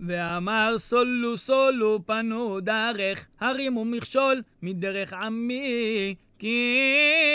ואמר סולו סולו פנו דרך, הרימו מכשול מדרך עמי, כי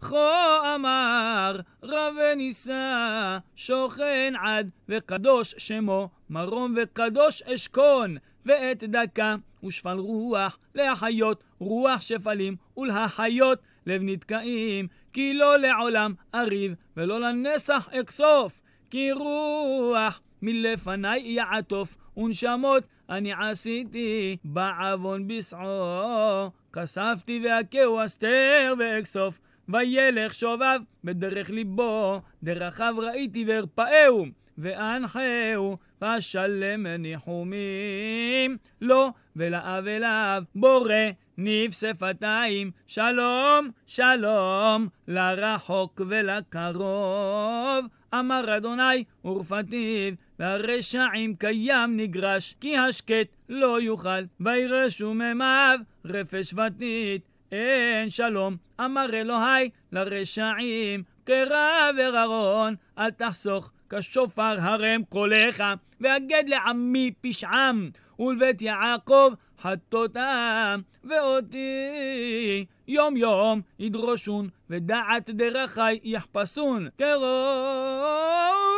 כה אמר רב ונישא, שוכן עד וקדוש שמו, מרום וקדוש אשכון, ואת דקה ושפל רוח להחיות, רוח שפלים ולהחיות לב נתקעים, כי לא לעולם אריב ולא לנסח אכסוף, כי רוח מלפניי יעטוף, ונשמות אני עשיתי בעוון בשעו. כספתי והכהו אסתר ואכסוף, וילך שובב בדרך ליבו, דרכיו ראיתי וארפאהו, ואנחהו, ואשלם ניחומים. לא, ולאב אליו, בורא ניף שפתיים, שלום, שלום, לרחוק ולקרוב. אמר אדוני, ורפתיו, והרשעים קיים נגרש, כי השקט לא יוכל. וירשו ממאב רפש שבטית. אין שלום. אמר אלוהי לרשעים, קרע וררון, אל תחסוך. כשופר הרם קולך, והגד לעמי פשעם, ולבית יעקב חטאותם, ואותי יום יום ידרושון, ודעת דרכי יחפשון. קרוב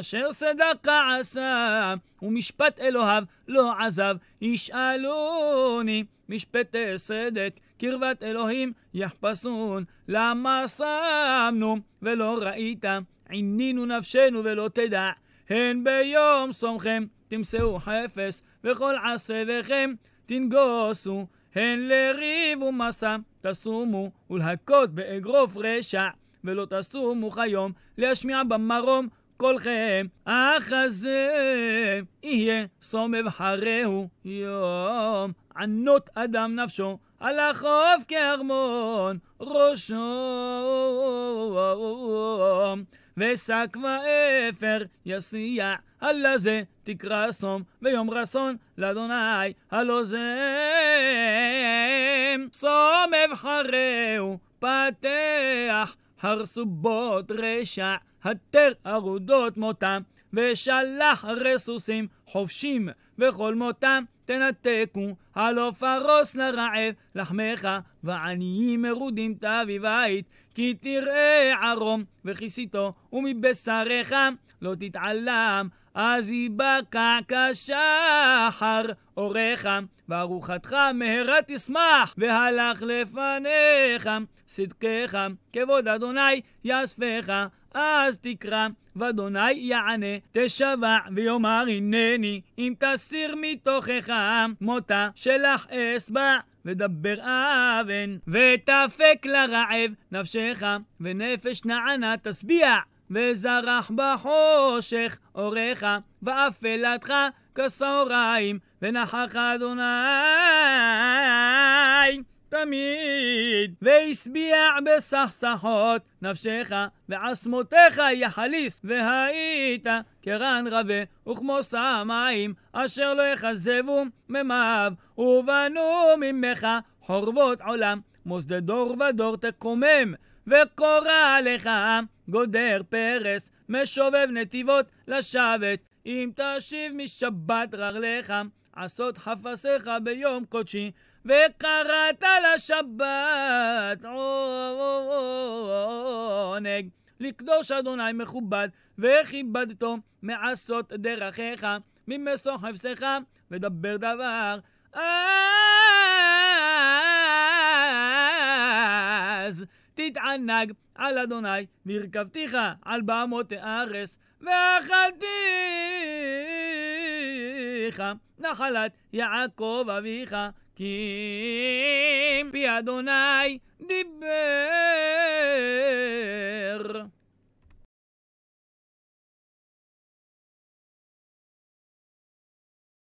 אשר סדקה עשה, ומשפט אלוהיו לא עזב. ישאלוני משפטי סדק, קרבת אלוהים יחפשון. למה שמנו ולא ראית, עינינו נפשנו ולא תדע. הן ביום סומכם תמסאו חפש, וכל וכם תנגוסו. הן לריב ומסע תסומו, ולהכות באגרוף רשע, ולא תסומו כיום, להשמיע במרום כלכם, הזה יהיה סומב חרהו יום, ענות אדם נפשו, על החוף כארמון ראשו. ושק ואפר יסיע, הלא זה תקרא סום, ויום רסון לאדוני, הלא זה סום אבחרהו פתח. הרסובות רשע, התר ארודות מותם, ושלח רסוסים חופשים וכל מותם תנתקו, הלא פרוס לרעב לחמך, ועניים מרודים תביא בית, כי תראה ערום וכיסיתו, ומבשריך לא תתעלם. אז יבקע כשחר אורך, וארוחתך מהרה תשמח, והלך לפניך צדקך, כבוד אדוני יאספך, אז תקרא, ואדוני יענה, תשבע ויאמר הנני, אם תסיר מתוכך מותה שלך אסבע. ודבר אבן, ותפק לרעב נפשך, ונפש נענה תשביע. וזרח בחושך אורך, ואפלתך כסהריים, ונחך אדוני תמיד. והשביע בסכסכות נפשך, ועצמותיך יחליס, והיית כרן רבה, וכמו סמיים אשר לא יכזבו ממיו, ובנו ממך חורבות עולם. מוסדי דור ודור תקומם, וקורא לך גודר פרס, משובב נתיבות לשבת, אם תשיב משבת רגליך, עשות חפשיך ביום קודשי, וקראת לשבת עונג. לקדוש אדוני מכובד, וכיבדתו מעשות דרכיך, ממסוך חפשך, ודבר דבר. אה, ותענג על אדוני, והרכבתיך על במות הארץ, ואכלתיך נחלת יעקב אביך, כי פי אדוני דיבר.